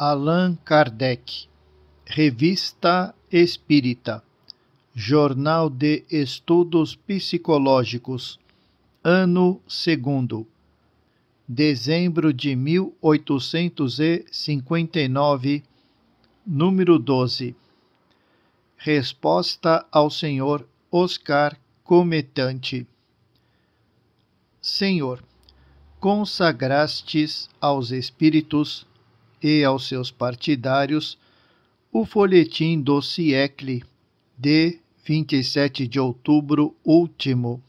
Allan Kardec, Revista Espírita, Jornal de Estudos Psicológicos, ano 2, dezembro de 1859, número 12. Resposta ao senhor Oscar Cometante. Senhor, consagrastes aos espíritos e aos seus partidários o folhetim do CIECLE de 27 de outubro último.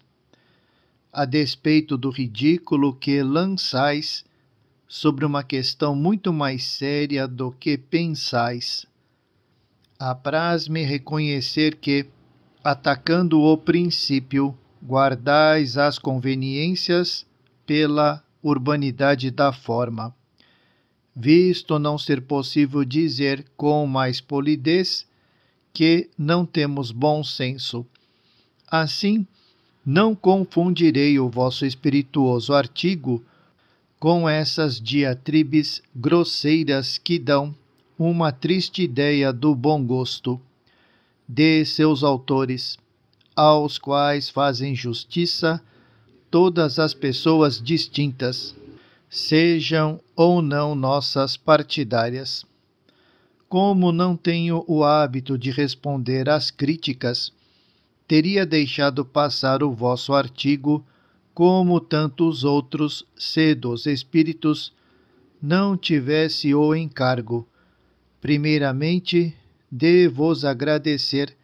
A despeito do ridículo que lançais sobre uma questão muito mais séria do que pensais, apraz-me reconhecer que, atacando o princípio, guardais as conveniências pela urbanidade da forma visto não ser possível dizer com mais polidez que não temos bom senso. Assim, não confundirei o vosso espirituoso artigo com essas diatribes grosseiras que dão uma triste ideia do bom gosto de seus autores, aos quais fazem justiça todas as pessoas distintas sejam ou não nossas partidárias. Como não tenho o hábito de responder às críticas, teria deixado passar o vosso artigo, como tantos outros, cedos espíritos não tivesse o encargo. Primeiramente, devo-vos agradecer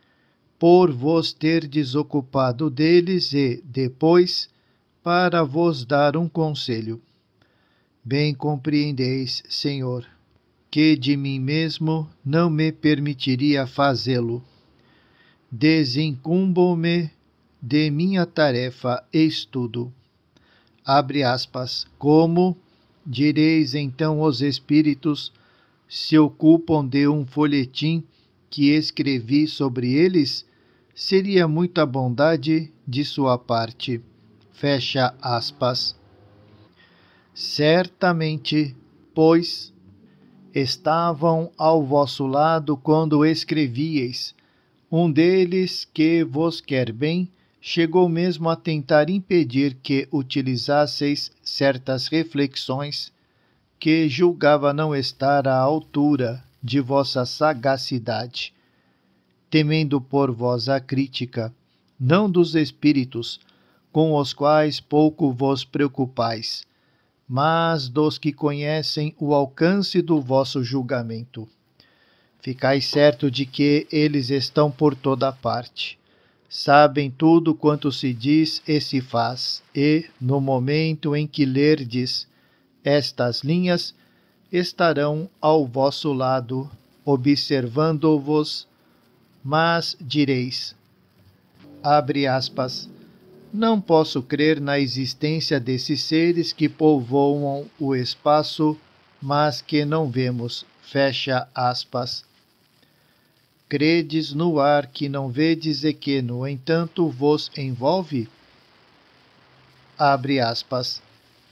por vos ter desocupado deles e, depois, para vos dar um conselho. Bem compreendeis, Senhor, que de mim mesmo não me permitiria fazê-lo. Desincumbo-me de minha tarefa e estudo. Abre aspas. Como direis então os espíritos se ocupam de um folhetim que escrevi sobre eles? Seria muita bondade de sua parte. Fecha aspas. Certamente, pois, estavam ao vosso lado quando escrevieis. Um deles, que vos quer bem, chegou mesmo a tentar impedir que utilizasseis certas reflexões que julgava não estar à altura de vossa sagacidade. Temendo por vós a crítica, não dos espíritos, com os quais pouco vos preocupais, mas dos que conhecem o alcance do vosso julgamento. Ficai certo de que eles estão por toda parte. Sabem tudo quanto se diz e se faz, e, no momento em que lerdes estas linhas, estarão ao vosso lado, observando-vos, mas direis: abre aspas não posso crer na existência desses seres que povoam o espaço, mas que não vemos. Fecha aspas. Credes no ar que não vedes e que, no entanto, vos envolve? Abre aspas.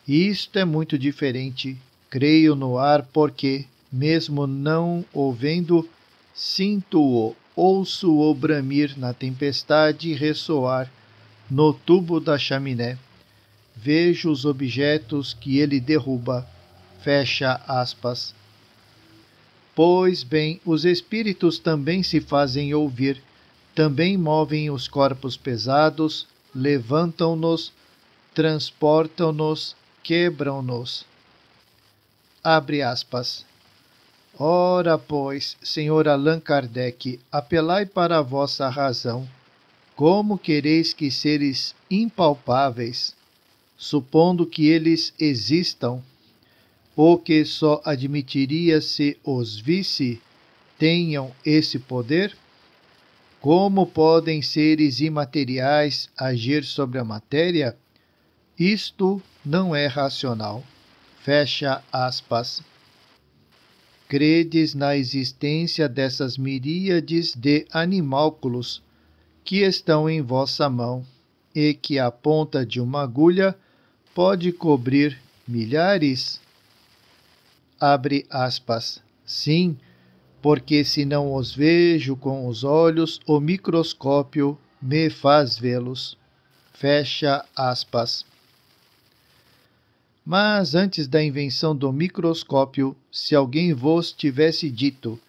Isto é muito diferente. Creio no ar porque, mesmo não o vendo, sinto-o, ouço-o bramir na tempestade ressoar no tubo da chaminé. Vejo os objetos que ele derruba. Fecha aspas. Pois bem, os espíritos também se fazem ouvir, também movem os corpos pesados, levantam-nos, transportam-nos, quebram-nos. Abre aspas. Ora, pois, senhor Allan Kardec, apelai para a vossa razão como quereis que seres impalpáveis, supondo que eles existam, ou que só admitiria se os visse, tenham esse poder? Como podem seres imateriais agir sobre a matéria? Isto não é racional. Fecha aspas. Credes na existência dessas miríades de animálculos que estão em vossa mão, e que a ponta de uma agulha pode cobrir milhares? Abre aspas. Sim, porque se não os vejo com os olhos, o microscópio me faz vê-los. Fecha aspas. Mas antes da invenção do microscópio, se alguém vos tivesse dito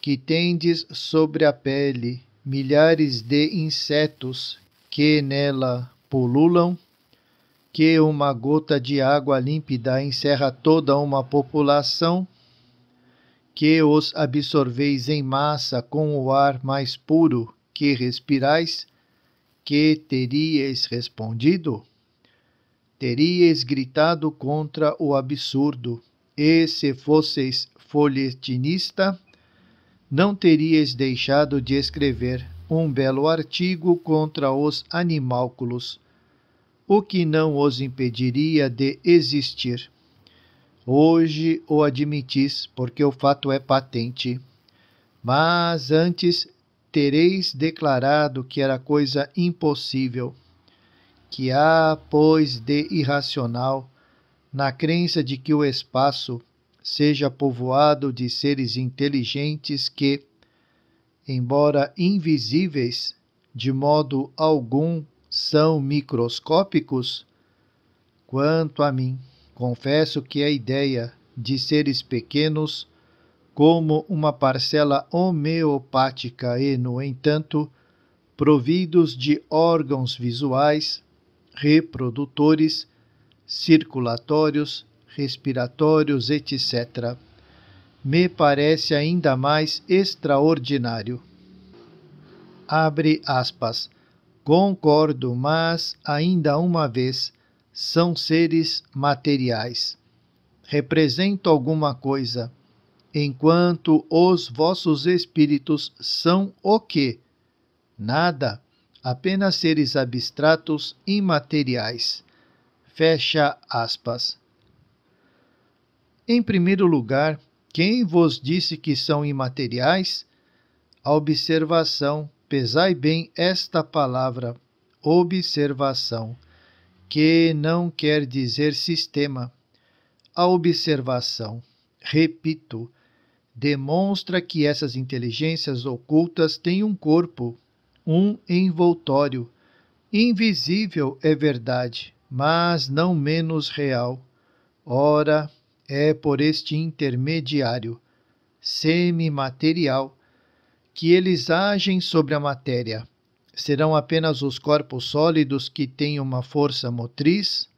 que tendes sobre a pele milhares de insetos que nela pululam, que uma gota de água límpida encerra toda uma população, que os absorveis em massa com o ar mais puro que respirais, que teríeis respondido? Teríeis gritado contra o absurdo, e se fosseis folhetinista, não teríeis deixado de escrever um belo artigo contra os animálculos, o que não os impediria de existir. Hoje o admitis, porque o fato é patente. Mas antes tereis declarado que era coisa impossível, que há, pois, de irracional na crença de que o espaço seja povoado de seres inteligentes que, embora invisíveis, de modo algum são microscópicos? Quanto a mim, confesso que a ideia de seres pequenos, como uma parcela homeopática e, no entanto, providos de órgãos visuais, reprodutores, circulatórios, respiratórios, etc., me parece ainda mais extraordinário. Abre aspas. Concordo, mas, ainda uma vez, são seres materiais. Represento alguma coisa, enquanto os vossos espíritos são o quê? Nada, apenas seres abstratos imateriais. Fecha aspas. Em primeiro lugar, quem vos disse que são imateriais? A observação, pesai bem esta palavra, observação, que não quer dizer sistema. A observação, repito, demonstra que essas inteligências ocultas têm um corpo, um envoltório. Invisível é verdade, mas não menos real. Ora, é por este intermediário semimaterial que eles agem sobre a matéria. Serão apenas os corpos sólidos que têm uma força motriz?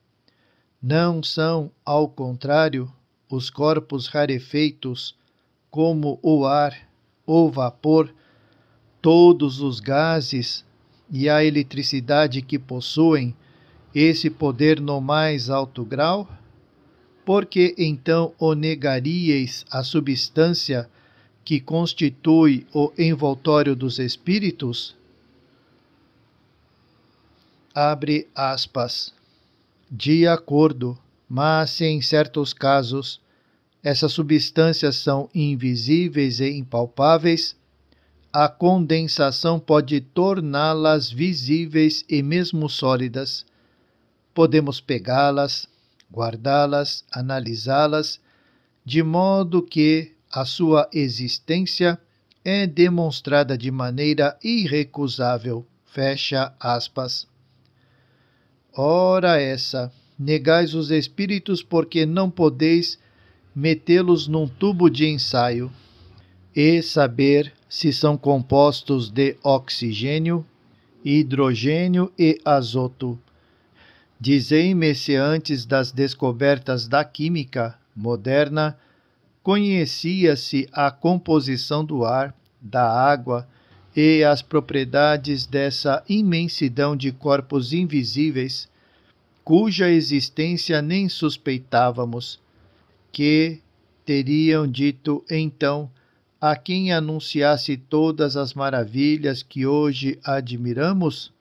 Não são, ao contrário, os corpos rarefeitos, como o ar, o vapor, todos os gases e a eletricidade que possuem esse poder no mais alto grau? porque então o negaríeis a substância que constitui o envoltório dos espíritos? Abre aspas. De acordo, mas se em certos casos essas substâncias são invisíveis e impalpáveis, a condensação pode torná-las visíveis e mesmo sólidas. Podemos pegá-las, guardá-las, analisá-las, de modo que a sua existência é demonstrada de maneira irrecusável. Fecha aspas. Ora essa, negais os espíritos porque não podeis metê-los num tubo de ensaio e saber se são compostos de oxigênio, hidrogênio e azoto, Dizei-me se antes das descobertas da química moderna conhecia-se a composição do ar, da água e as propriedades dessa imensidão de corpos invisíveis, cuja existência nem suspeitávamos, que teriam dito então a quem anunciasse todas as maravilhas que hoje admiramos?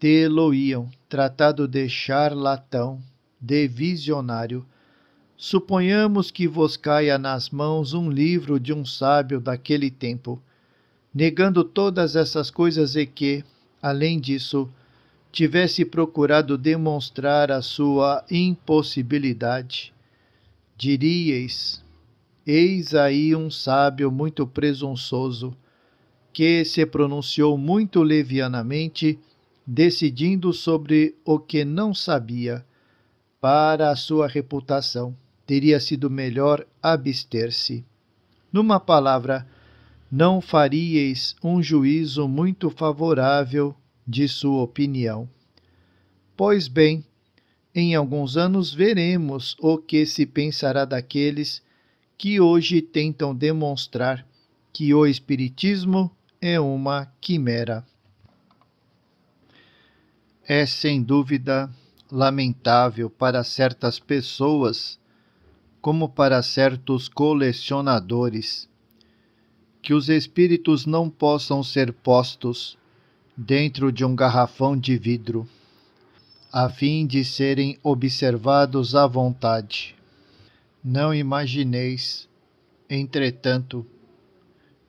te lo iam tratado de charlatão, de visionário, suponhamos que vos caia nas mãos um livro de um sábio daquele tempo, negando todas essas coisas e que, além disso, tivesse procurado demonstrar a sua impossibilidade. Diríeis: Eis aí um sábio muito presunçoso, que se pronunciou muito levianamente decidindo sobre o que não sabia, para a sua reputação, teria sido melhor abster-se. Numa palavra, não faríeis um juízo muito favorável de sua opinião. Pois bem, em alguns anos veremos o que se pensará daqueles que hoje tentam demonstrar que o Espiritismo é uma quimera. É sem dúvida lamentável para certas pessoas, como para certos colecionadores, que os espíritos não possam ser postos dentro de um garrafão de vidro, a fim de serem observados à vontade. Não imagineis, entretanto,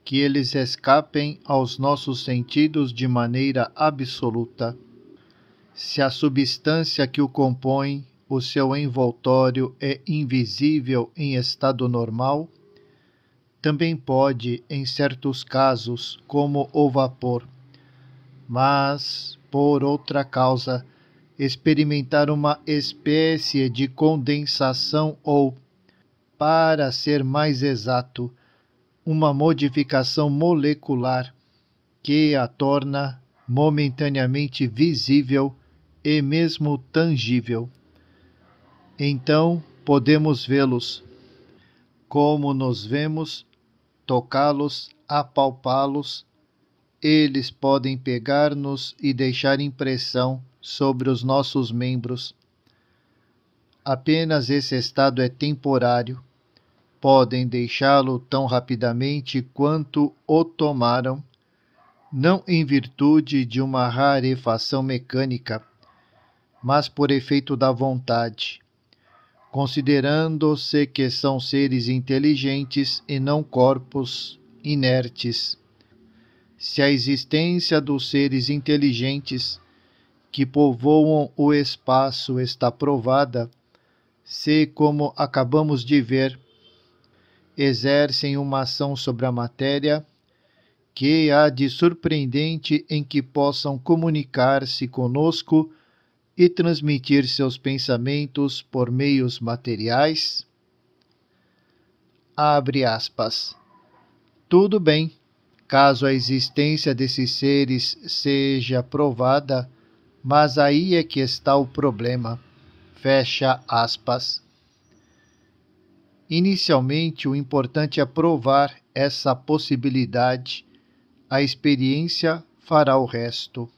que eles escapem aos nossos sentidos de maneira absoluta se a substância que o compõe, o seu envoltório é invisível em estado normal, também pode, em certos casos, como o vapor, mas, por outra causa, experimentar uma espécie de condensação ou, para ser mais exato, uma modificação molecular que a torna momentaneamente visível e mesmo tangível. Então podemos vê-los, como nos vemos, tocá-los, apalpá-los. Eles podem pegar-nos e deixar impressão sobre os nossos membros. Apenas esse estado é temporário. Podem deixá-lo tão rapidamente quanto o tomaram, não em virtude de uma rarefação mecânica mas por efeito da vontade, considerando-se que são seres inteligentes e não corpos inertes. Se a existência dos seres inteligentes que povoam o espaço está provada, se, como acabamos de ver, exercem uma ação sobre a matéria, que há de surpreendente em que possam comunicar-se conosco e transmitir seus pensamentos por meios materiais? Abre aspas. Tudo bem, caso a existência desses seres seja provada, mas aí é que está o problema. Fecha aspas. Inicialmente, o importante é provar essa possibilidade. A experiência fará o resto.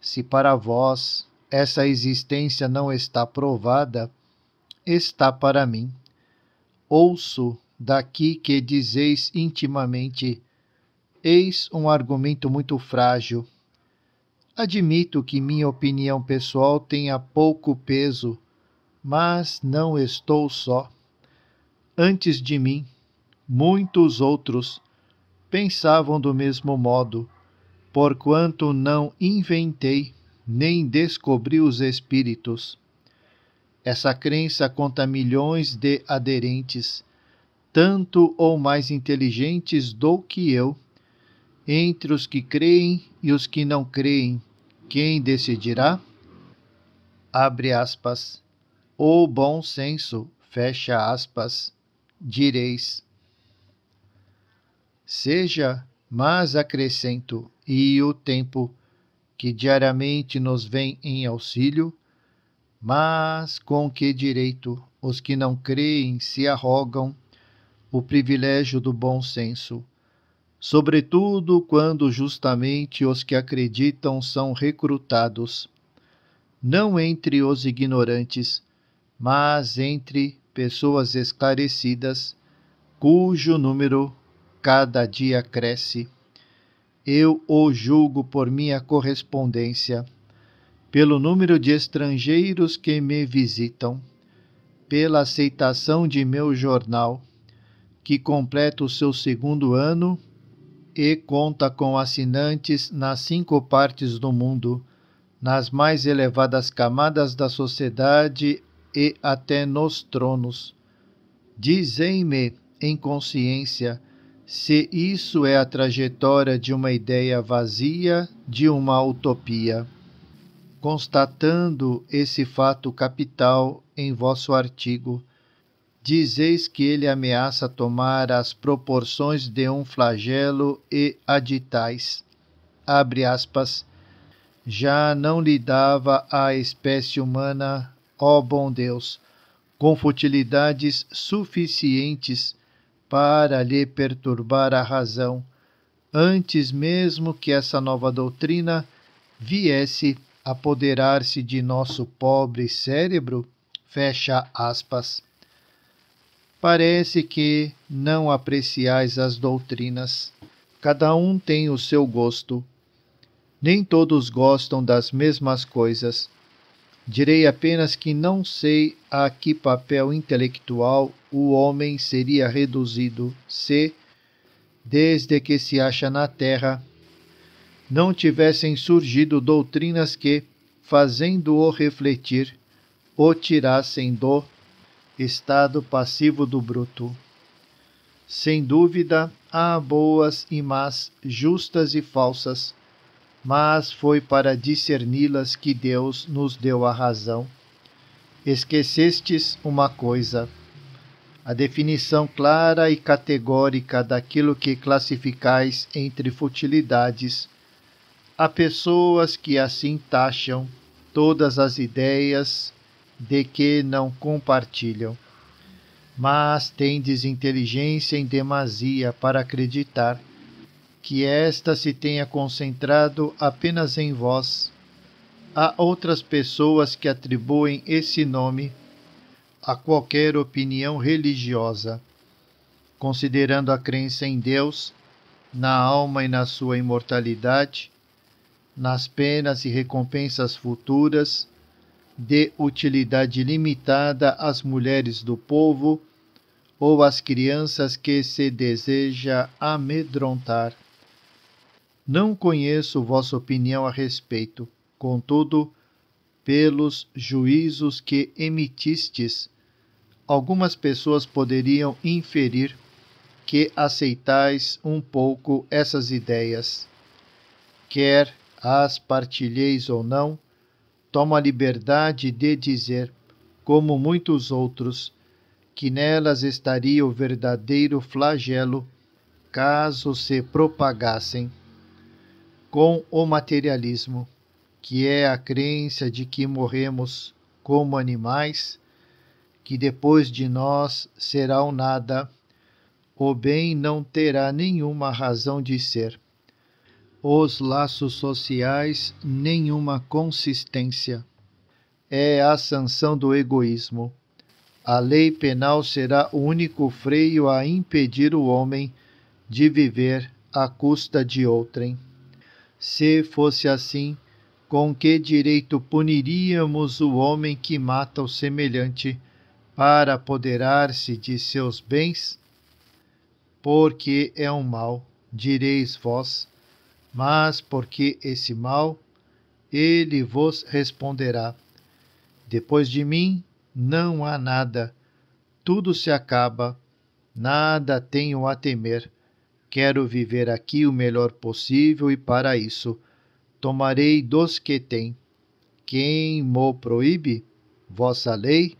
Se para vós essa existência não está provada, está para mim. Ouço daqui que dizeis intimamente: Eis um argumento muito frágil. Admito que minha opinião pessoal tenha pouco peso, mas não estou só. Antes de mim, muitos outros pensavam do mesmo modo, porquanto não inventei nem descobri os espíritos. Essa crença conta milhões de aderentes, tanto ou mais inteligentes do que eu, entre os que creem e os que não creem. Quem decidirá? Abre aspas. O bom senso, fecha aspas, direis. Seja, mas acrescento, e o tempo que diariamente nos vem em auxílio, mas com que direito os que não creem se arrogam o privilégio do bom senso, sobretudo quando justamente os que acreditam são recrutados, não entre os ignorantes, mas entre pessoas esclarecidas, cujo número cada dia cresce eu o julgo por minha correspondência, pelo número de estrangeiros que me visitam, pela aceitação de meu jornal, que completa o seu segundo ano e conta com assinantes nas cinco partes do mundo, nas mais elevadas camadas da sociedade e até nos tronos. Dizem-me, em consciência, se isso é a trajetória de uma ideia vazia, de uma utopia. Constatando esse fato capital em vosso artigo, dizeis que ele ameaça tomar as proporções de um flagelo e aditais. Abre aspas. Já não lhe dava a espécie humana, ó bom Deus, com futilidades suficientes para lhe perturbar a razão, antes mesmo que essa nova doutrina viesse apoderar-se de nosso pobre cérebro? Fecha aspas. Parece que não apreciais as doutrinas. Cada um tem o seu gosto. Nem todos gostam das mesmas coisas. Direi apenas que não sei a que papel intelectual o homem seria reduzido se, desde que se acha na Terra, não tivessem surgido doutrinas que, fazendo-o refletir, o tirassem do estado passivo do bruto. Sem dúvida, há boas e más, justas e falsas mas foi para discerni-las que Deus nos deu a razão. Esquecestes uma coisa. A definição clara e categórica daquilo que classificais entre futilidades. Há pessoas que assim taxam todas as ideias de que não compartilham. Mas tendes inteligência em demasia para acreditar que esta se tenha concentrado apenas em vós. Há outras pessoas que atribuem esse nome a qualquer opinião religiosa, considerando a crença em Deus, na alma e na sua imortalidade, nas penas e recompensas futuras, de utilidade limitada às mulheres do povo ou às crianças que se deseja amedrontar não conheço vossa opinião a respeito, contudo, pelos juízos que emitistes, algumas pessoas poderiam inferir que aceitais um pouco essas ideias. Quer as partilheis ou não, tomo a liberdade de dizer, como muitos outros, que nelas estaria o verdadeiro flagelo caso se propagassem com o materialismo, que é a crença de que morremos como animais, que depois de nós será o nada, o bem não terá nenhuma razão de ser, os laços sociais nenhuma consistência. É a sanção do egoísmo. A lei penal será o único freio a impedir o homem de viver à custa de outrem. Se fosse assim, com que direito puniríamos o homem que mata o semelhante para apoderar-se de seus bens? Porque é um mal, direis vós, mas porque esse mal, ele vos responderá: Depois de mim não há nada, tudo se acaba, nada tenho a temer Quero viver aqui o melhor possível e para isso tomarei dos que têm. Quem mo proíbe? Vossa lei?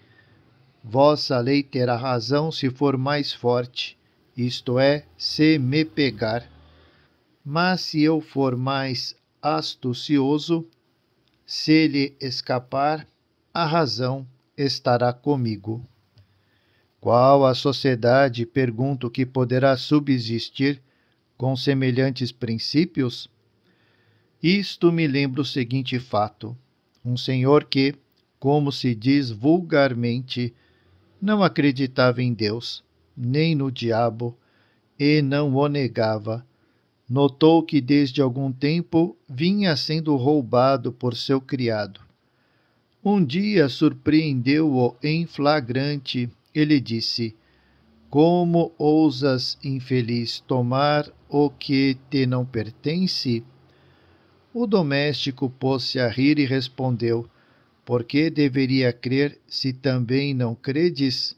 Vossa lei terá razão se for mais forte, isto é, se me pegar. Mas se eu for mais astucioso, se lhe escapar, a razão estará comigo. Qual a sociedade, pergunto, que poderá subsistir com semelhantes princípios? Isto me lembra o seguinte fato: um senhor que, como se diz vulgarmente, não acreditava em Deus, nem no diabo, e não o negava. Notou que desde algum tempo vinha sendo roubado por seu criado. Um dia surpreendeu-o em flagrante. Ele disse: como ousas, infeliz, tomar o que te não pertence? O doméstico pôs-se a rir e respondeu: Por que deveria crer se também não credes?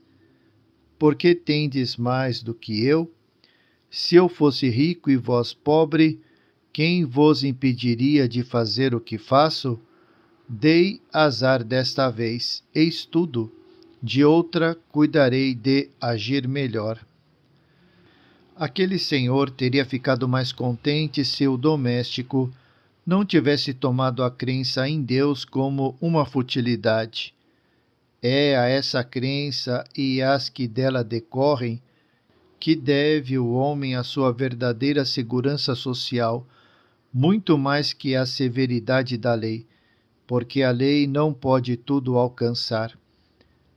Por que tendes mais do que eu? Se eu fosse rico e vós pobre, quem vos impediria de fazer o que faço? Dei azar desta vez, eis tudo de outra cuidarei de agir melhor. Aquele senhor teria ficado mais contente se o doméstico não tivesse tomado a crença em Deus como uma futilidade. É a essa crença e às que dela decorrem que deve o homem a sua verdadeira segurança social, muito mais que a severidade da lei, porque a lei não pode tudo alcançar.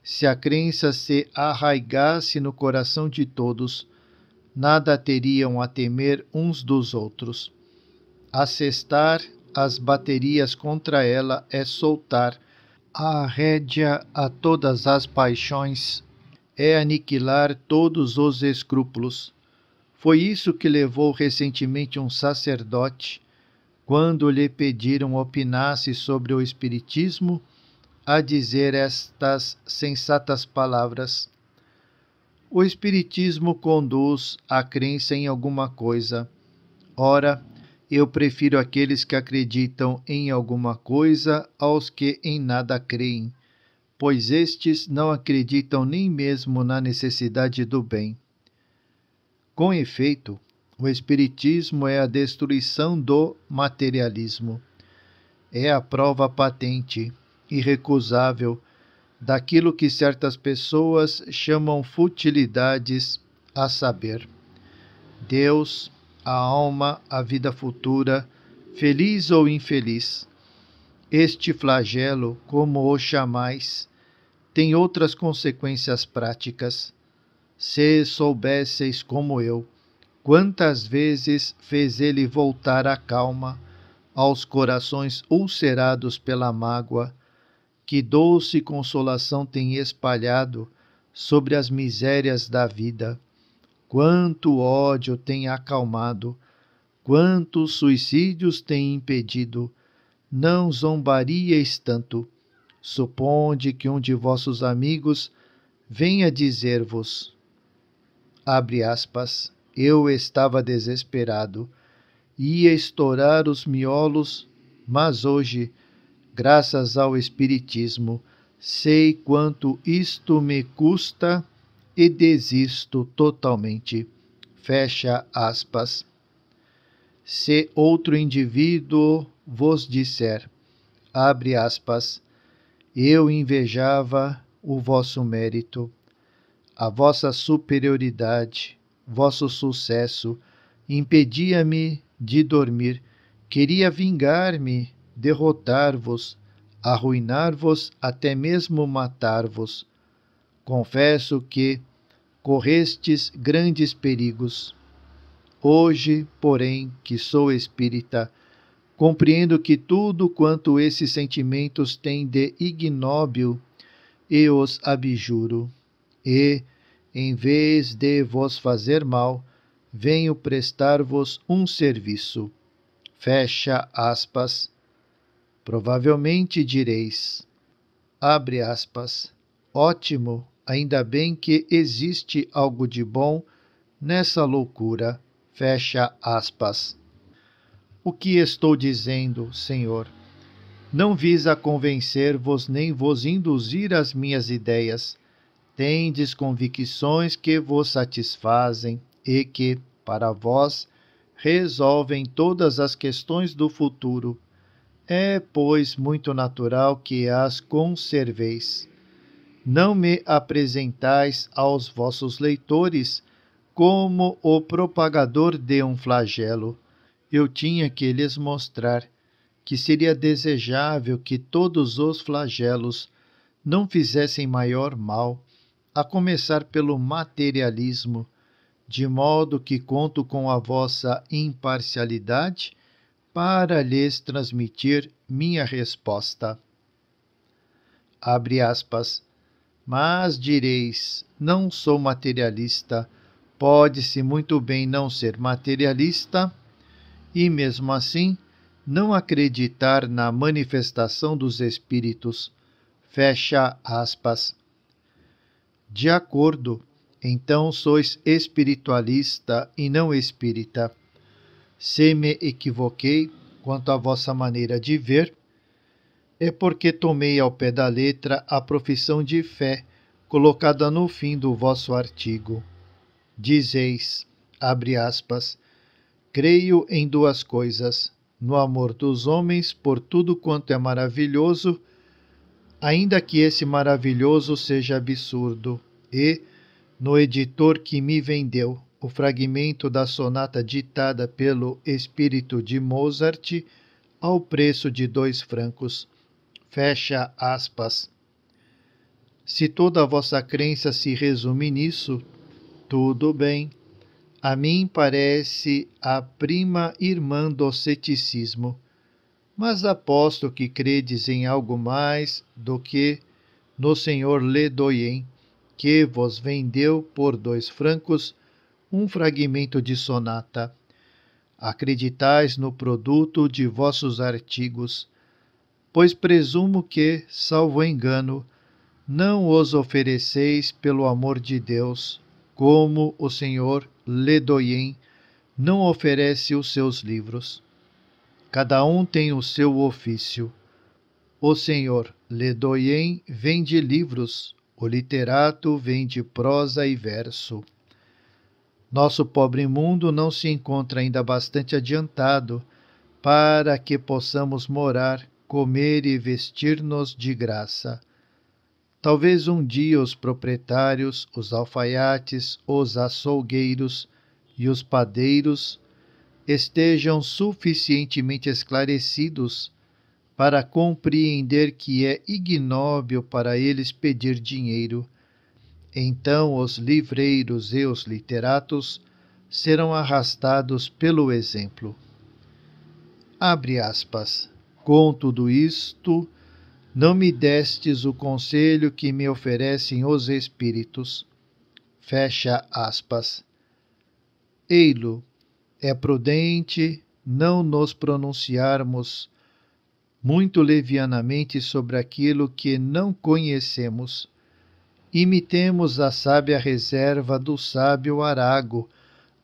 Se a crença se arraigasse no coração de todos, nada teriam a temer uns dos outros. Assestar as baterias contra ela é soltar a rédea a todas as paixões, é aniquilar todos os escrúpulos. Foi isso que levou recentemente um sacerdote, quando lhe pediram opinasse sobre o Espiritismo a dizer estas sensatas palavras. O Espiritismo conduz à crença em alguma coisa. Ora, eu prefiro aqueles que acreditam em alguma coisa aos que em nada creem, pois estes não acreditam nem mesmo na necessidade do bem. Com efeito, o Espiritismo é a destruição do materialismo. É a prova patente irrecusável daquilo que certas pessoas chamam futilidades, a saber, Deus, a alma, a vida futura, feliz ou infeliz. Este flagelo, como o chamais, tem outras consequências práticas. Se soubesseis como eu, quantas vezes fez ele voltar a calma aos corações ulcerados pela mágoa, que doce consolação tem espalhado sobre as misérias da vida. Quanto ódio tem acalmado, quantos suicídios tem impedido. Não zombariais tanto. Suponde que um de vossos amigos venha dizer-vos: abre aspas, eu estava desesperado, ia estourar os miolos, mas hoje graças ao Espiritismo, sei quanto isto me custa e desisto totalmente. Fecha aspas. Se outro indivíduo vos disser, abre aspas, eu invejava o vosso mérito, a vossa superioridade, vosso sucesso, impedia-me de dormir, queria vingar-me derrotar-vos, arruinar-vos, até mesmo matar-vos. Confesso que correstes grandes perigos. Hoje, porém, que sou espírita, compreendo que tudo quanto esses sentimentos têm de ignóbil, eu os abjuro, e, em vez de vos fazer mal, venho prestar-vos um serviço. Fecha aspas. Provavelmente direis, abre aspas, ótimo, ainda bem que existe algo de bom nessa loucura, fecha aspas. O que estou dizendo, Senhor? Não visa convencer-vos nem vos induzir às minhas ideias. Tendes convicções que vos satisfazem e que, para vós, resolvem todas as questões do futuro é, pois, muito natural que as conserveis. Não me apresentais aos vossos leitores como o propagador de um flagelo. Eu tinha que lhes mostrar que seria desejável que todos os flagelos não fizessem maior mal, a começar pelo materialismo, de modo que conto com a vossa imparcialidade para lhes transmitir minha resposta. Abre aspas. Mas direis, não sou materialista. Pode-se muito bem não ser materialista e, mesmo assim, não acreditar na manifestação dos espíritos. Fecha aspas. De acordo, então sois espiritualista e não espírita se me equivoquei quanto à vossa maneira de ver, é porque tomei ao pé da letra a profissão de fé colocada no fim do vosso artigo. Dizeis, abre aspas, creio em duas coisas, no amor dos homens por tudo quanto é maravilhoso, ainda que esse maravilhoso seja absurdo, e no editor que me vendeu, o fragmento da sonata ditada pelo espírito de Mozart ao preço de dois francos. Fecha aspas. Se toda a vossa crença se resume nisso, tudo bem. A mim parece a prima irmã do ceticismo. Mas aposto que credes em algo mais do que no senhor Ledoyen, que vos vendeu por dois francos um fragmento de sonata. Acreditais no produto de vossos artigos, pois presumo que, salvo engano, não os ofereceis pelo amor de Deus, como o Senhor Ledoyen não oferece os seus livros. Cada um tem o seu ofício. O senhor Ledoyen vende livros, o literato vende prosa e verso. Nosso pobre mundo não se encontra ainda bastante adiantado para que possamos morar, comer e vestir-nos de graça. Talvez um dia os proprietários, os alfaiates, os açougueiros e os padeiros estejam suficientemente esclarecidos para compreender que é ignóbil para eles pedir dinheiro então os livreiros e os literatos serão arrastados pelo exemplo. Abre aspas. Com tudo isto, não me destes o conselho que me oferecem os espíritos. Fecha aspas. Eilo, é prudente não nos pronunciarmos muito levianamente sobre aquilo que não conhecemos, Imitemos a sábia reserva do sábio Arago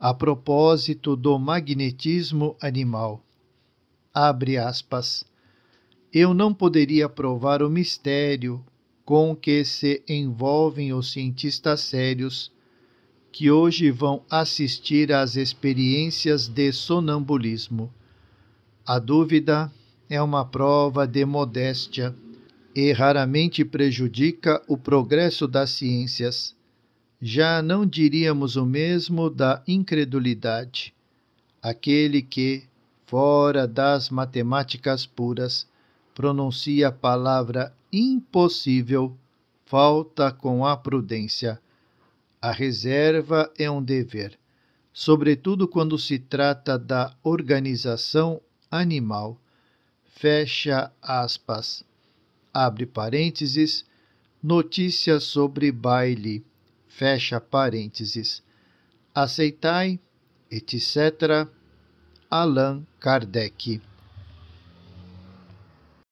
a propósito do magnetismo animal. Abre aspas. Eu não poderia provar o mistério com que se envolvem os cientistas sérios que hoje vão assistir às experiências de sonambulismo. A dúvida é uma prova de modéstia e raramente prejudica o progresso das ciências. Já não diríamos o mesmo da incredulidade. Aquele que, fora das matemáticas puras, pronuncia a palavra impossível, falta com a prudência. A reserva é um dever, sobretudo quando se trata da organização animal. Fecha aspas abre parênteses, notícia sobre baile, fecha parênteses, aceitai, etc. Allan Kardec